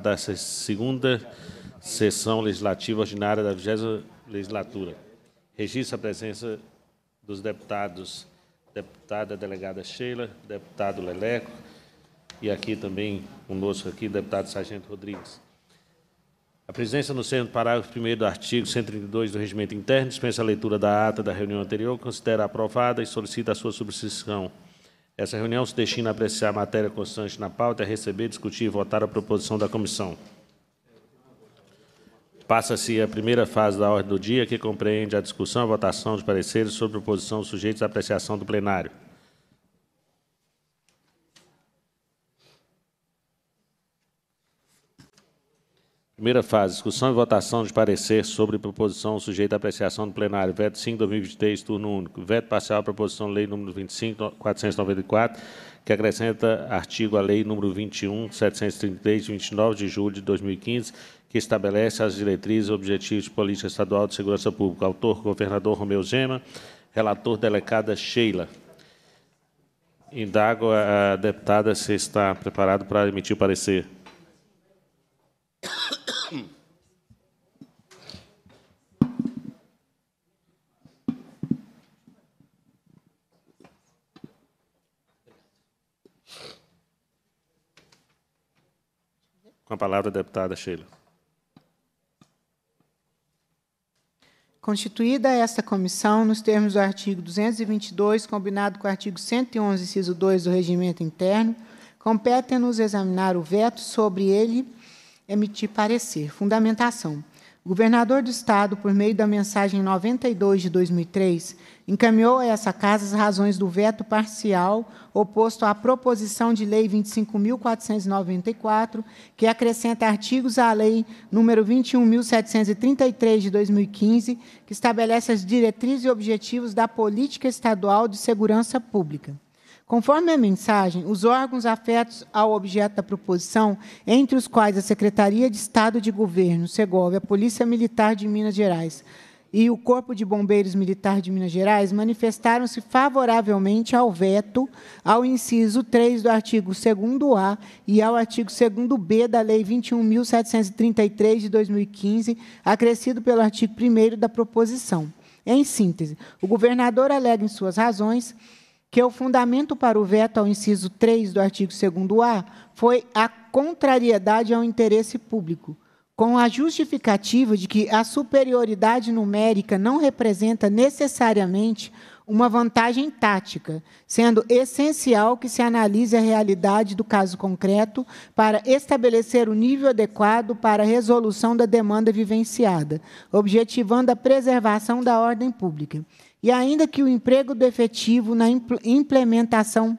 da segunda sessão legislativa ordinária da 20 legislatura. Registro a presença dos deputados, deputada delegada Sheila, deputado Leleco, e aqui também conosco aqui, deputado Sargento Rodrigues. A presença no centro do parágrafo 1 do artigo 132 do Regimento Interno, dispensa a leitura da ata da reunião anterior, considera aprovada e solicita a sua subscrição. Essa reunião se destina a apreciar a matéria constante na pauta, a receber, discutir e votar a proposição da comissão. Passa-se a primeira fase da ordem do dia, que compreende a discussão e votação de pareceres sobre proposição sujeitos à apreciação do plenário. Primeira fase, discussão e votação de parecer sobre proposição sujeita à apreciação do plenário. Veto 5, 2023, turno único. Veto parcial à proposição de lei número 25.494, que acrescenta artigo à lei número 21.733, de 29 de julho de 2015, que estabelece as diretrizes e objetivos de política estadual de segurança pública. Autor, governador Romeu Gema. Relator, delegada Sheila. Indago a deputada se está preparado para emitir o parecer. Com a palavra, a deputada Sheila. Constituída esta comissão, nos termos do artigo 222, combinado com o artigo 111, inciso 2 do Regimento Interno, compete-nos examinar o veto sobre ele, emitir parecer. Fundamentação. O governador do Estado, por meio da mensagem 92 de 2003, encaminhou a essa casa as razões do veto parcial oposto à proposição de lei 25.494, que acrescenta artigos à lei número 21.733 de 2015, que estabelece as diretrizes e objetivos da política estadual de segurança pública. Conforme a mensagem, os órgãos afetos ao objeto da proposição, entre os quais a Secretaria de Estado de Governo, (Segov), a Polícia Militar de Minas Gerais e o Corpo de Bombeiros Militar de Minas Gerais, manifestaram-se favoravelmente ao veto ao inciso 3 do artigo 2A e ao artigo 2B da Lei 21.733 de 2015, acrescido pelo artigo 1 da proposição. Em síntese, o governador alega em suas razões que é o fundamento para o veto ao inciso 3 do artigo 2A foi a contrariedade ao interesse público, com a justificativa de que a superioridade numérica não representa necessariamente uma vantagem tática, sendo essencial que se analise a realidade do caso concreto para estabelecer o nível adequado para a resolução da demanda vivenciada, objetivando a preservação da ordem pública. E ainda que o emprego do efetivo na implementação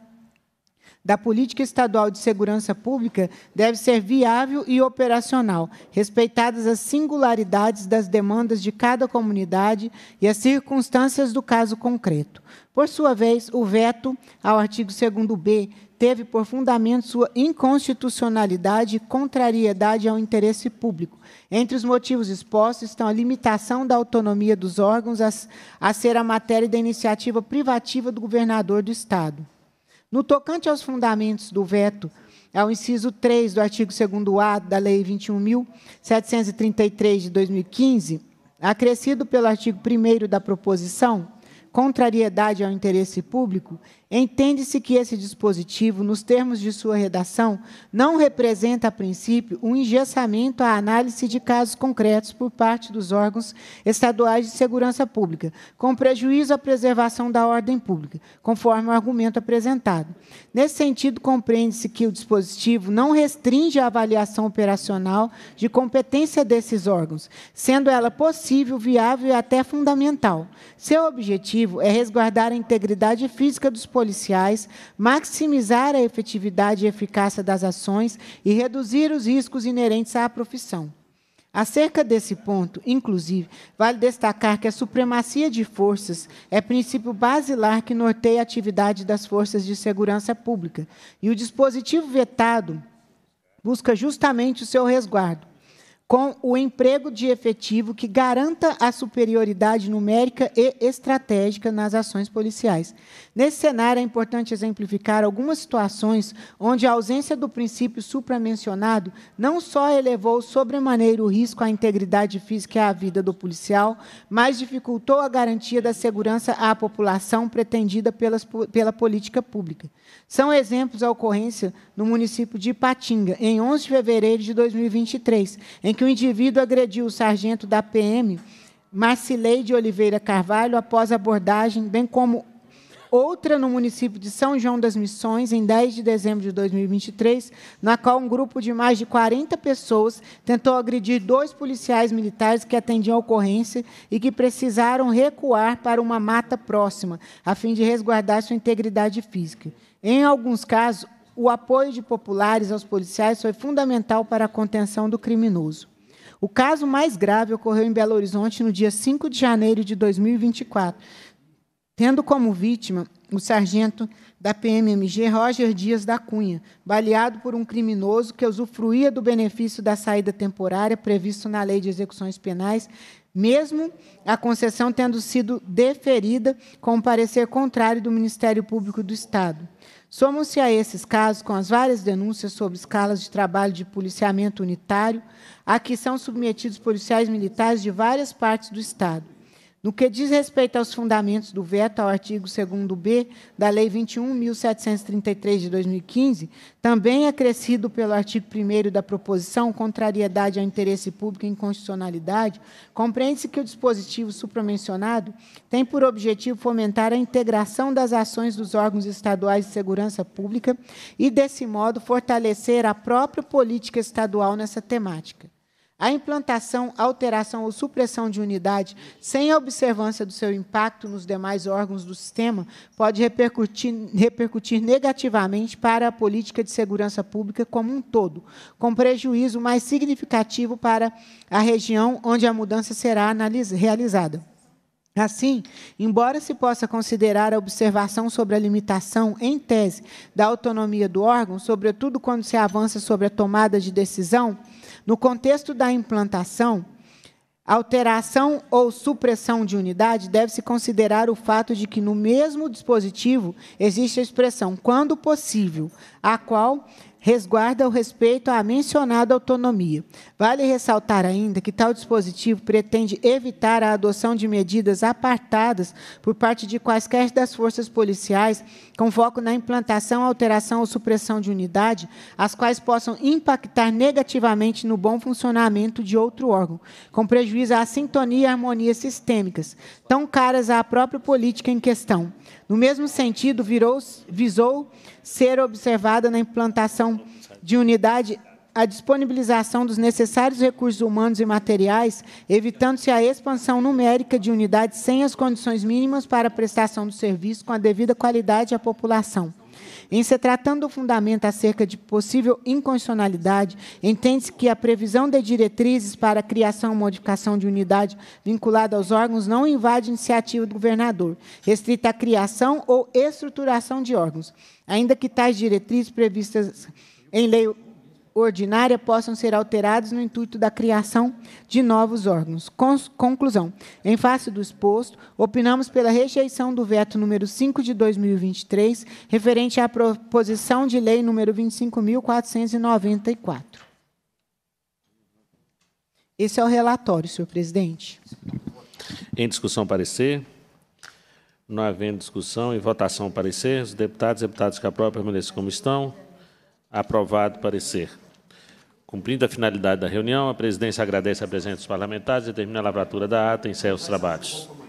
da política estadual de segurança pública deve ser viável e operacional, respeitadas as singularidades das demandas de cada comunidade e as circunstâncias do caso concreto. Por sua vez, o veto ao artigo 2b teve por fundamento sua inconstitucionalidade e contrariedade ao interesse público. Entre os motivos expostos estão a limitação da autonomia dos órgãos a, a ser a matéria da iniciativa privativa do governador do Estado. No tocante aos fundamentos do veto ao inciso 3 do artigo 2A da Lei 21.733 de 2015, acrescido pelo artigo 1 da proposição, contrariedade ao interesse público, entende-se que esse dispositivo, nos termos de sua redação, não representa, a princípio, um engessamento à análise de casos concretos por parte dos órgãos estaduais de segurança pública, com prejuízo à preservação da ordem pública, conforme o argumento apresentado. Nesse sentido, compreende-se que o dispositivo não restringe a avaliação operacional de competência desses órgãos, sendo ela possível, viável e até fundamental. Seu objetivo objetivo é resguardar a integridade física dos policiais, maximizar a efetividade e eficácia das ações e reduzir os riscos inerentes à profissão. Acerca desse ponto, inclusive, vale destacar que a supremacia de forças é princípio basilar que norteia a atividade das forças de segurança pública, e o dispositivo vetado busca justamente o seu resguardo com o emprego de efetivo que garanta a superioridade numérica e estratégica nas ações policiais. Nesse cenário, é importante exemplificar algumas situações onde a ausência do princípio supramencionado não só elevou sobremaneira o risco à integridade física e à vida do policial, mas dificultou a garantia da segurança à população pretendida pelas, pela política pública. São exemplos a ocorrência no município de Ipatinga, em 11 de fevereiro de 2023, em que que o indivíduo agrediu o sargento da PM, Marcilei de Oliveira Carvalho, após abordagem, bem como outra no município de São João das Missões, em 10 de dezembro de 2023, na qual um grupo de mais de 40 pessoas tentou agredir dois policiais militares que atendiam a ocorrência e que precisaram recuar para uma mata próxima, a fim de resguardar sua integridade física. Em alguns casos, o apoio de populares aos policiais foi fundamental para a contenção do criminoso. O caso mais grave ocorreu em Belo Horizonte no dia 5 de janeiro de 2024, tendo como vítima o sargento da PMMG Roger Dias da Cunha, baleado por um criminoso que usufruía do benefício da saída temporária previsto na Lei de Execuções Penais, mesmo a concessão tendo sido deferida com um parecer contrário do Ministério Público do Estado. Somam-se a esses casos, com as várias denúncias sobre escalas de trabalho de policiamento unitário, a que são submetidos policiais militares de várias partes do Estado. No que diz respeito aos fundamentos do veto ao artigo 2b da Lei 21.733 de 2015, também acrescido pelo artigo 1 da proposição contrariedade ao interesse público e inconstitucionalidade, compreende-se que o dispositivo supramencionado tem por objetivo fomentar a integração das ações dos órgãos estaduais de segurança pública e, desse modo, fortalecer a própria política estadual nessa temática. A implantação, alteração ou supressão de unidade sem a observância do seu impacto nos demais órgãos do sistema pode repercutir, repercutir negativamente para a política de segurança pública como um todo, com prejuízo mais significativo para a região onde a mudança será realizada. Assim, embora se possa considerar a observação sobre a limitação, em tese, da autonomia do órgão, sobretudo quando se avança sobre a tomada de decisão, no contexto da implantação, alteração ou supressão de unidade deve-se considerar o fato de que no mesmo dispositivo existe a expressão quando possível, a qual resguarda o respeito à mencionada autonomia. Vale ressaltar ainda que tal dispositivo pretende evitar a adoção de medidas apartadas por parte de quaisquer das forças policiais, com foco na implantação, alteração ou supressão de unidade, as quais possam impactar negativamente no bom funcionamento de outro órgão, com prejuízo à sintonia e harmonia sistêmicas, tão caras à própria política em questão. No mesmo sentido, virou, visou ser observada na implantação de unidade a disponibilização dos necessários recursos humanos e materiais, evitando-se a expansão numérica de unidades sem as condições mínimas para a prestação do serviço com a devida qualidade à população. Em se tratando do fundamento acerca de possível inconstitucionalidade, entende-se que a previsão de diretrizes para a criação ou modificação de unidade vinculada aos órgãos não invade iniciativa do governador, restrita à criação ou estruturação de órgãos, ainda que tais diretrizes previstas em lei ordinária possam ser alterados no intuito da criação de novos órgãos. Cons conclusão. Em face do exposto, opinamos pela rejeição do veto número 5 de 2023, referente à proposição de lei número 25.494. Esse é o relatório, senhor presidente. Em discussão, parecer. Não havendo discussão, e votação, parecer. Os deputados e deputadas que aprovam permaneçam como estão. Aprovado parecer. Cumprindo a finalidade da reunião, a presidência agradece a presença dos parlamentares e determina a lavratura da ata e encerra os trabalhos.